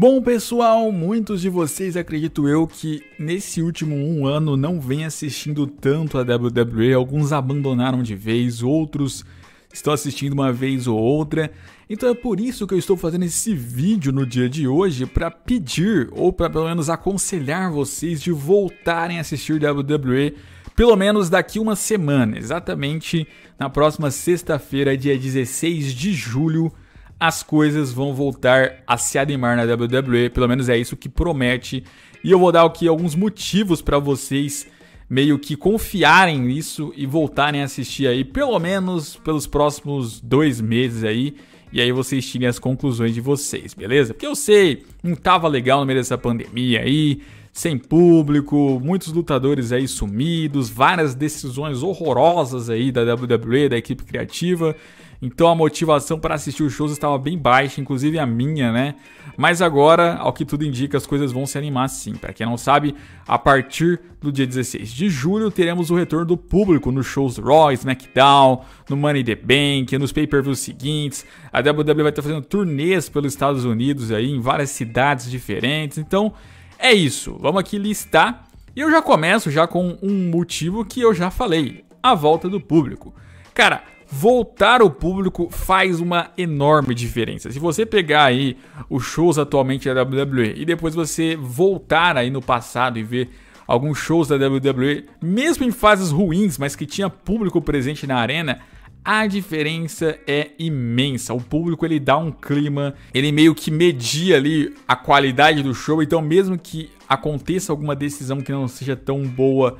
Bom, pessoal, muitos de vocês, acredito eu, que nesse último um ano não vem assistindo tanto a WWE. Alguns abandonaram de vez, outros estão assistindo uma vez ou outra. Então é por isso que eu estou fazendo esse vídeo no dia de hoje para pedir ou para pelo menos aconselhar vocês de voltarem a assistir WWE pelo menos daqui uma semana, exatamente na próxima sexta-feira, dia 16 de julho as coisas vão voltar a se animar na WWE, pelo menos é isso que promete. E eu vou dar aqui alguns motivos para vocês meio que confiarem nisso e voltarem a assistir aí, pelo menos pelos próximos dois meses aí. E aí vocês tirem as conclusões de vocês, beleza? Porque eu sei, não tava legal no meio dessa pandemia aí, sem público, muitos lutadores aí sumidos, várias decisões horrorosas aí da WWE, da equipe criativa. Então a motivação para assistir os shows estava bem baixa, inclusive a minha, né? Mas agora, ao que tudo indica, as coisas vão se animar sim. Para quem não sabe, a partir do dia 16 de julho teremos o retorno do público nos shows Raw, SmackDown, no Money the Bank, nos pay-per-views seguintes. A WWE vai estar fazendo turnês pelos Estados Unidos aí em várias cidades diferentes. Então, é isso. Vamos aqui listar e eu já começo já com um motivo que eu já falei, a volta do público. Cara, voltar ao público faz uma enorme diferença. Se você pegar aí os shows atualmente da WWE e depois você voltar aí no passado e ver alguns shows da WWE, mesmo em fases ruins, mas que tinha público presente na arena, a diferença é imensa. O público ele dá um clima, ele meio que media ali a qualidade do show. Então, mesmo que aconteça alguma decisão que não seja tão boa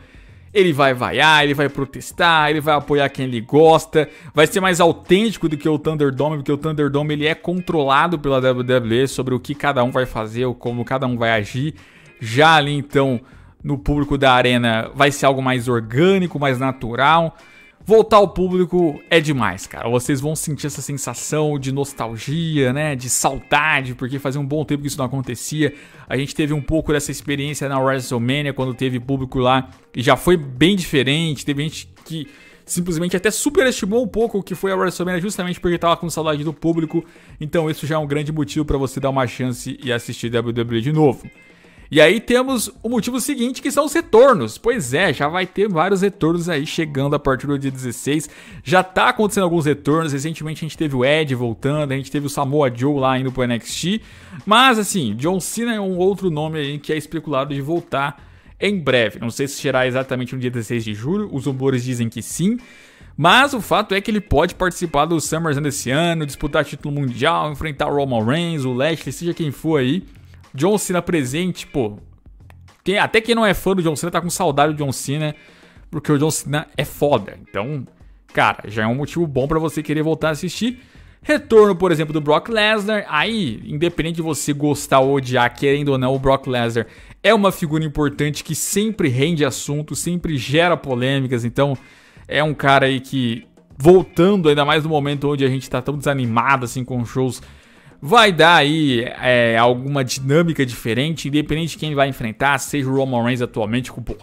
ele vai vaiar, ele vai protestar, ele vai apoiar quem ele gosta, vai ser mais autêntico do que o Thunderdome, porque o Thunderdome ele é controlado pela WWE sobre o que cada um vai fazer ou como cada um vai agir. Já ali então no público da arena vai ser algo mais orgânico, mais natural voltar ao público é demais, cara. Vocês vão sentir essa sensação de nostalgia, né? De saudade, porque fazia um bom tempo que isso não acontecia. A gente teve um pouco dessa experiência na WrestleMania, quando teve público lá, e já foi bem diferente. Teve gente que simplesmente até superestimou um pouco o que foi a WrestleMania justamente porque estava com saudade do público. Então isso já é um grande motivo para você dar uma chance e assistir WWE de novo. E aí temos o motivo seguinte, que são os retornos. Pois é, já vai ter vários retornos aí chegando a partir do dia 16. Já tá acontecendo alguns retornos. Recentemente a gente teve o Ed voltando, a gente teve o Samoa Joe lá indo pro NXT. Mas assim, John Cena é um outro nome aí que é especulado de voltar em breve. Não sei se será exatamente no dia 16 de julho, os rumores dizem que sim. Mas o fato é que ele pode participar do SummerSlam desse ano, disputar título mundial, enfrentar o Roman Reigns, o Lashley, seja quem for aí. John Cena presente, pô. Quem, até quem não é fã do John Cena tá com saudade do John Cena, porque o John Cena é foda. Então, cara, já é um motivo bom para você querer voltar a assistir. Retorno, por exemplo, do Brock Lesnar. Aí, independente de você gostar ou odiar, querendo ou não, o Brock Lesnar é uma figura importante que sempre rende assunto, sempre gera polêmicas. Então, é um cara aí que voltando, ainda mais no momento onde a gente tá tão desanimado assim com shows vai dar aí é, alguma dinâmica diferente, independente de quem ele vai enfrentar, seja o Roman Reigns atualmente com o Paul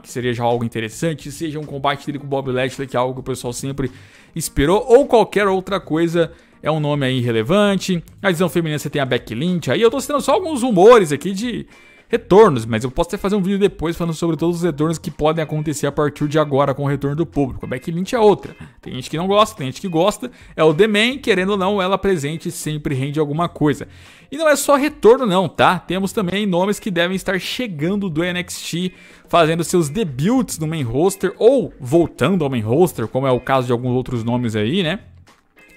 que seria já algo interessante, seja um combate dele com o Bob Lashley, que é algo que o pessoal sempre esperou, ou qualquer outra coisa é um nome aí relevante. A divisão feminina você tem a Becky Lynch. Aí eu tô citando só alguns rumores aqui de retornos, mas eu posso até fazer um vídeo depois falando sobre todos os retornos que podem acontecer a partir de agora com o retorno do público. A backlink é, é outra. Tem gente que não gosta, tem gente que gosta. É o Man, querendo ou não, ela presente sempre rende alguma coisa. E não é só retorno não, tá? Temos também nomes que devem estar chegando do NXT, fazendo seus debuts no main roster ou voltando ao main roster, como é o caso de alguns outros nomes aí, né?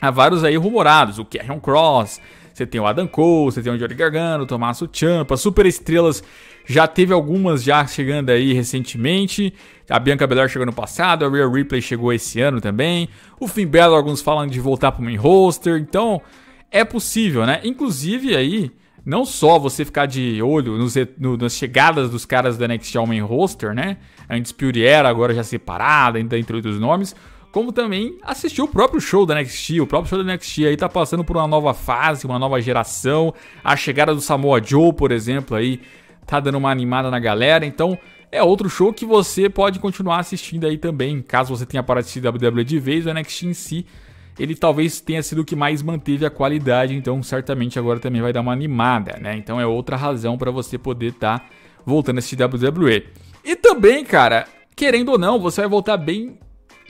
Há vários aí rumorados, o Carrion Cross, você tem o Adam Cole, você tem o Johnny Gargano, o Tommaso Ciampa, super estrelas. Já teve algumas já chegando aí recentemente. A Bianca Belair chegou no passado, a Real Ripley chegou esse ano também. O Finn Balor, alguns falam de voltar pro main roster. Então, é possível, né? Inclusive aí, não só você ficar de olho nos, no, nas chegadas dos caras da NXT ao main roster, né? Antes Pure era, agora já separada, ainda entre outros nomes, como também assistir o próprio show da NXT. O próprio show da NXT aí tá passando por uma nova fase, uma nova geração. A chegada do Samoa Joe, por exemplo, aí tá dando uma animada na galera. Então, é outro show que você pode continuar assistindo aí também. Caso você tenha parado de assistir WWE de vez, o NXT em si, ele talvez tenha sido o que mais manteve a qualidade, então certamente agora também vai dar uma animada, né? Então é outra razão para você poder estar tá voltando a assistir WWE. E também, cara, querendo ou não, você vai voltar bem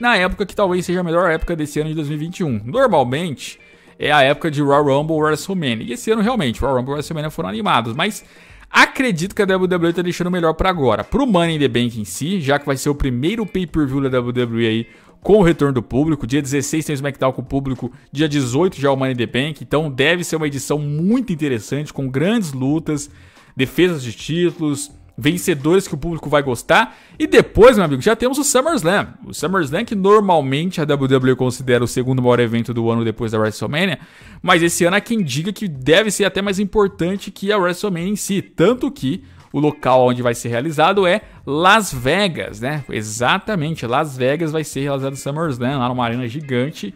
na época que talvez seja a melhor época desse ano de 2021. Normalmente é a época de Raw Rumble WrestleMania. E esse ano realmente, Raw Rumble WrestleMania foram animados, mas acredito que a WWE está deixando melhor para agora. para o Money in the Bank em si, já que vai ser o primeiro pay-per-view da WWE aí com o retorno do público. Dia 16 tem o SmackDown com o público, dia 18 já é o Money in the Bank. Então deve ser uma edição muito interessante, com grandes lutas, defesas de títulos, vencedores que o público vai gostar. E depois, meu amigo, já temos o SummerSlam. O SummerSlam que normalmente a WWE considera o segundo maior evento do ano depois da WrestleMania, mas esse ano há quem diga que deve ser até mais importante que a WrestleMania em si, tanto que o local onde vai ser realizado é Las Vegas, né? Exatamente, Las Vegas vai ser realizado o SummerSlam, lá numa arena gigante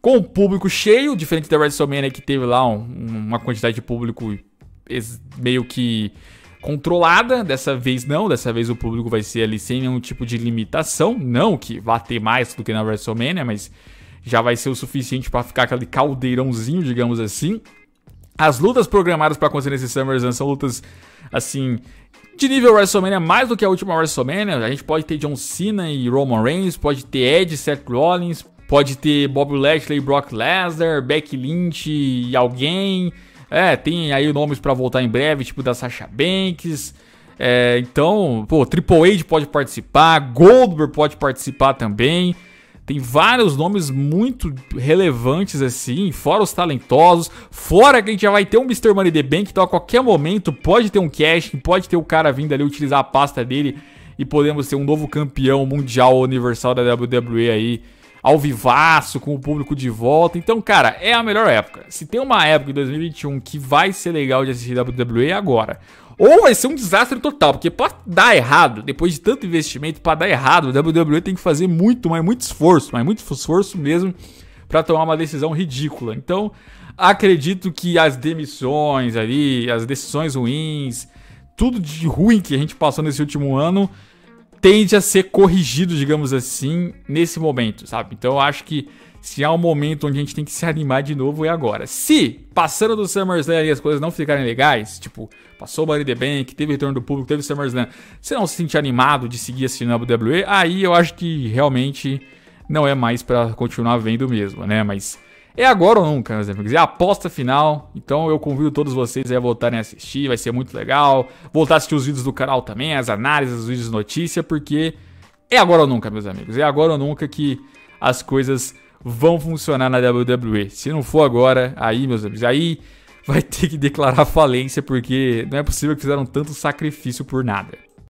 com o público cheio, diferente da WrestleMania que teve lá um, uma quantidade de público meio que controlada. Dessa vez não, dessa vez o público vai ser ali sem nenhum tipo de limitação. Não que vá ter mais do que na WrestleMania, mas já vai ser o suficiente para ficar aquele caldeirãozinho, digamos assim. As lutas programadas para acontecer nesse SummerSlam são lutas, assim, de nível WrestleMania, mais do que a última WrestleMania. A gente pode ter John Cena e Roman Reigns, pode ter Ed e Seth Rollins, pode ter Bob Lashley e Brock Lesnar, Becky Lynch e alguém. É, tem aí nomes para voltar em breve, tipo da Sasha Banks. É, então, pô, Triple H pode participar, Goldberg pode participar também. Tem vários nomes muito relevantes assim, fora os talentosos, fora que a gente já vai ter um Mr. Money the Bank, então a qualquer momento pode ter um casting, pode ter o cara vindo ali utilizar a pasta dele e podemos ter um novo campeão mundial universal da WWE aí ao vivaço, com o público de volta. Então, cara, é a melhor época. Se tem uma época em 2021 que vai ser legal de assistir WWE, é agora. Ou vai ser um desastre total, porque pra dar errado, depois de tanto investimento, pra dar errado, o WWE tem que fazer muito, mas muito esforço, mas muito esforço mesmo para tomar uma decisão ridícula. Então, acredito que as demissões ali, as decisões ruins, tudo de ruim que a gente passou nesse último ano tende a ser corrigido, digamos assim, nesse momento, sabe? Então eu acho que se há um momento onde a gente tem que se animar de novo é agora. Se, passando do SummerSlam e as coisas não ficarem legais, tipo, passou o Money the Bank, teve retorno do público, teve SummerSlam, você não se sentir animado de seguir assistindo a WWE, aí eu acho que realmente não é mais para continuar vendo mesmo, né? Mas é agora ou nunca, meus né, amigos. É a aposta final. Então eu convido todos vocês a voltarem a assistir, vai ser muito legal. Voltar a assistir os vídeos do canal também, as análises, os vídeos de notícia, porque é agora ou nunca, meus amigos. É agora ou nunca que as coisas vão funcionar na WWE. Se não for agora, aí, meus amigos, aí vai ter que declarar falência, porque não é possível que fizeram tanto sacrifício por nada.